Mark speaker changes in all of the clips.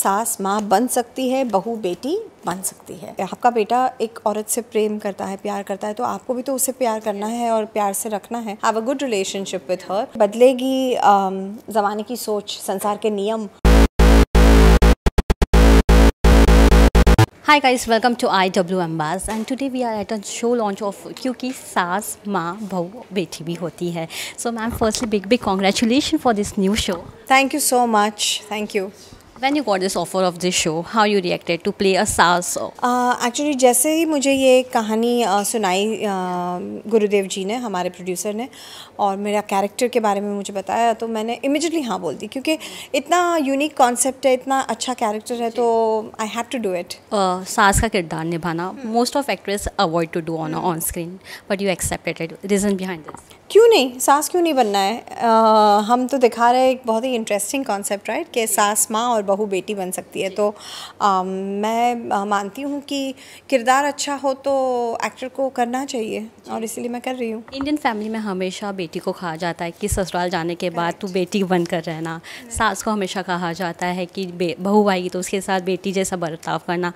Speaker 1: सास माँ बन सकती है बहू बेटी बन सकती है आपका बेटा एक औरत से प्रेम करता है प्यार करता है तो आपको भी तो उसे प्यार करना है और प्यार से रखना है have a good relationship with her बदलेगी जमाने की सोच संसार के नियम
Speaker 2: hi guys welcome to I W M buzz and today we are at a show launch of क्योंकि सास माँ बहू बेटी भी होती है so ma'am firstly big big congratulation
Speaker 1: for this new show thank you so much thank you
Speaker 2: When you got this offer of this show, how you reacted to play
Speaker 1: a sass? Uh, actually, जैसे ही मुझे ये कहानी uh, सुनाई uh, गुरुदेव जी ने हमारे producer ने और मेरा कैरेक्टर के बारे में मुझे बताया तो मैंने इमिजिएटली हाँ बोल दी क्योंकि इतना यूनिक कॉन्सेप्ट है इतना अच्छा कैरेक्टर है तो I have to do it सास का किरदार निभाना most of actress
Speaker 2: avoid to do on on screen but you accepted reason behind this
Speaker 1: क्यों नहीं सास क्यों नहीं बनना है आ, हम तो दिखा रहे हैं एक बहुत ही इंटरेस्टिंग कॉन्सेप्ट राइट कि सास माँ और बहू बेटी बन सकती है तो आ, मैं मानती हूँ कि किरदार अच्छा हो तो एक्टर को करना चाहिए और इसीलिए मैं कर रही हूँ इंडियन फैमिली में हमेशा बेटी को कहा जाता है
Speaker 2: कि ससुराल जाने के बाद तू बेटी बन कर रहना सास को हमेशा कहा जाता है कि बहू आएगी तो उसके साथ बेटी जैसा बर्ताव करना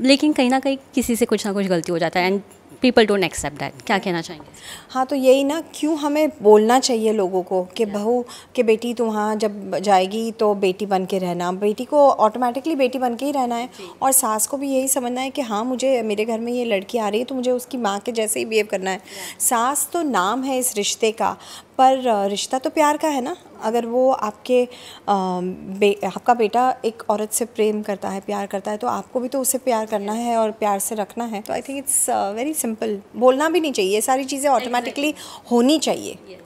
Speaker 2: लेकिन कहीं ना कहीं किसी से कुछ ना कुछ गलती हो जाता है and people don't accept that क्या कहना चाहेंगे
Speaker 1: हाँ तो यही ना क्यों हमें बोलना चाहिए लोगों को कि बहू कि बेटी तू वहाँ जब जाएगी तो बेटी बन के रहना बेटी को ऑटोमेटिकली बेटी बन के ही रहना है और सास को भी यही समझना है कि हाँ मुझे मेरे घर में ये लड़की आ रही है तो मुझे उसकी माँ के जैसे ही बिहेव करना है सास तो नाम है इस रिश्ते का पर रिश्ता तो प्यार का है ना अगर वो आपके आ, बे, आपका बेटा एक औरत से प्रेम करता है प्यार करता है तो आपको भी तो उसे प्यार करना है और प्यार से रखना है तो I think it's very simple बोलना भी नहीं चाहिए सारी चीज़ें ऑटोमेटिकली exactly. होनी चाहिए yes.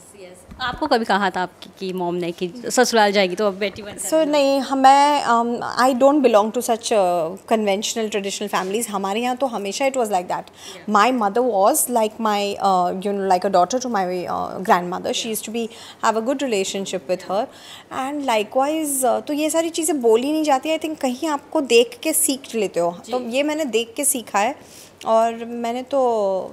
Speaker 2: आपको कभी कहा था आपकी कि मोम ने कि ससुराल जाएगी तो अब बेटी बन
Speaker 1: सो so, नहीं हमें I don't belong to such conventional traditional families हमारे यहाँ तो हमेशा it was like that my mother was like my you know like a daughter to my grandmother she is to be have a good relationship with her and likewise तो ये सारी चीज़ें बोली नहीं जाती आई थिंक कहीं आपको देख के सीख लेते हो तो ये मैंने देख के सीखा है और मैंने तो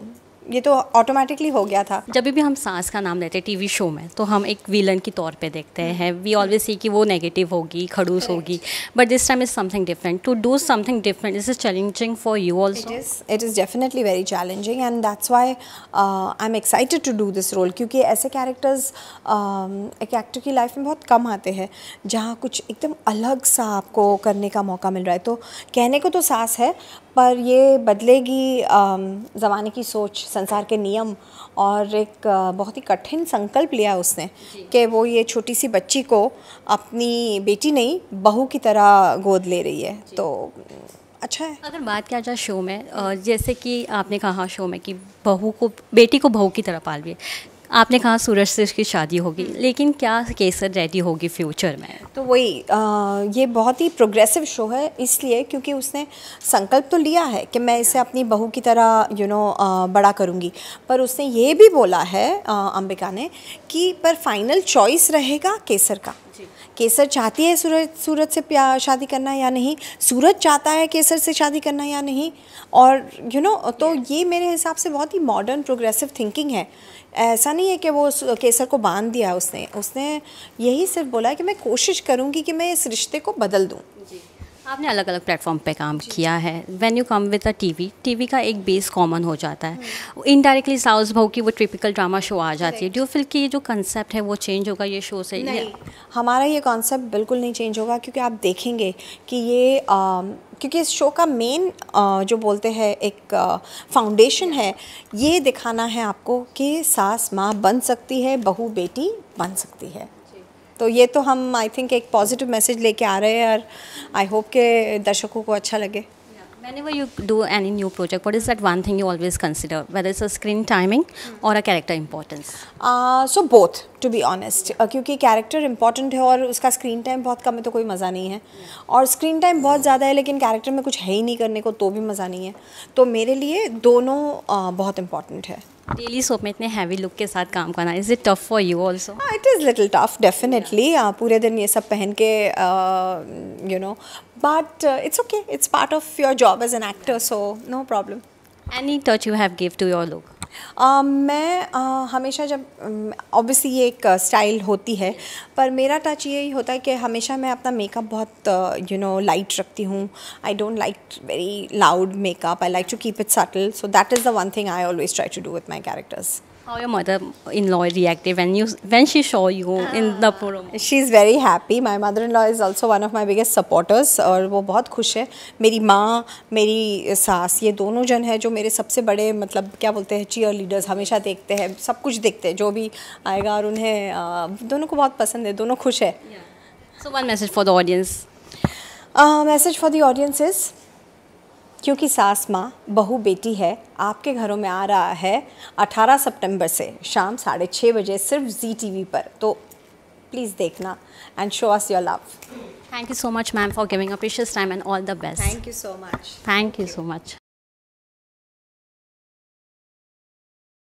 Speaker 1: ये तो ऑटोमेटिकली हो गया था
Speaker 2: जब भी हम सांस का नाम लेते हैं टीवी शो में तो हम एक विलन के तौर पे देखते हम्म। हैं वी ऑलवेज सी कि वो नेगेटिव होगी खड़ूस होगी but this
Speaker 1: time is something different to do something different is is challenging for you also it is definitely very challenging and that's why I am excited to do this role क्योंकि ऐसे characters uh, um, एक actor की life में बहुत कम आते हैं जहाँ कुछ एकदम अलग सा आपको करने का मौका मिल रहा है तो कहने को तो सास है पर ये बदलेगी ज़माने की सोच संसार के नियम और एक बहुत ही कठिन संकल्प लिया उसने कि वो ये छोटी सी बच्ची को अपनी बेटी नहीं बहू की तरह गोद ले रही है तो
Speaker 2: अच्छा है अगर बात किया जाए शो में जैसे कि आपने कहा शो में कि बहू को बेटी को बहू की तरह पाल रही है आपने कहा सूरज से इसकी शादी
Speaker 1: होगी हम्म। लेकिन
Speaker 2: क्या केसर रेडी होगी फ्यूचर में
Speaker 1: तो वही ये बहुत ही प्रोग्रेसिव शो है इसलिए क्योंकि उसने संकल्प तो लिया है कि मैं इसे अपनी बहू की तरह यू नो बड़ा करूँगी पर उसने ये भी बोला है अंबिका ने कि पर फाइनल चॉइस रहेगा केसर का केसर चाहती है सूरज सूरज से शादी करना या नहीं सूरज चाहता है केसर से शादी करना या नहीं और यू you नो know, तो ये मेरे हिसाब से बहुत ही मॉडर्न प्रोग्रेसिव थिंकिंग है ऐसा नहीं है कि वो केसर को बांध दिया उसने उसने यही सिर्फ बोला कि मैं कोशिश करूँगी कि मैं इस रिश्ते को बदल दूँ
Speaker 2: आपने अलग अलग प्लेटफॉर्म पे काम किया है when you come with a TV TV का एक बेस कॉमन हो जाता है इनडायरेक्टली साउस भाव की वो ट्रिपिकल ड्रामा शो आ जाती है डू फिल की ये जो कंसेप्ट है
Speaker 1: वो चेंज होगा ये शो से नहीं हमारा ये कॉन्सेप्ट बिल्कुल नहीं चेंज होगा क्योंकि आप देखेंगे कि ये आ, क्योंकि इस शो का मेन जो बोलते हैं एक फाउंडेशन है ये दिखाना है आपको कि सास माँ बन सकती है बहू बेटी बन सकती है तो ये तो हम आई थिंक एक पॉजिटिव मैसेज लेके आ रहे हैं और आई होप के दर्शकों को अच्छा लगे
Speaker 2: Whenever you do any new project, what is that one thing you always consider, whether it's a screen timing or a character importance?
Speaker 1: Uh, so both, to be honest, uh, क्योंकि character important है और उसका screen time बहुत कम है तो कोई मज़ा नहीं है और स्क्रीन टाइम बहुत ज़्यादा है लेकिन कैरेक्टर में कुछ है ही नहीं करने को तो भी मज़ा नहीं है तो मेरे लिए दोनों uh, बहुत इंपॉर्टेंट है डेली सोप में इतने हैवी लुक के साथ काम करना is it tough for you also it is little tough definitely पूरे दिन ये सब पहन के you uh, know but uh, it's okay it's part of your job as an actor so no problem any touch you have give to your look uh, मैं uh, हमेशा जब obviously um, ये एक स्टाइल uh, होती है पर मेरा touch यही होता है कि हमेशा मैं अपना मेकअप बहुत यू नो लाइट रखती हूँ I don't like very loud makeup I like to keep it subtle so that is the one thing I always try to do with my characters How your mother-in-law reacted when you when she saw you ah. in the forum? She is very happy. My mother-in-law is also one of my biggest supporters और वो बहुत खुश है मेरी माँ मेरी सास ये दोनों जन है जो मेरे सबसे बड़े मतलब क्या बोलते हैं चीयर लीडर्स हमेशा देखते हैं सब कुछ देखते हैं जो भी आएगा और उन्हें दोनों को बहुत पसंद है दोनों खुश है
Speaker 2: so one message for the audience
Speaker 1: message for the audience is क्योंकि सास माँ बहू बेटी है आपके घरों में आ रहा है 18 सितंबर से शाम साढ़े छः बजे सिर्फ जी टीवी पर तो प्लीज़ देखना and show us your love thank you so much ma'am for giving a
Speaker 2: time and all the best thank you so much thank you so much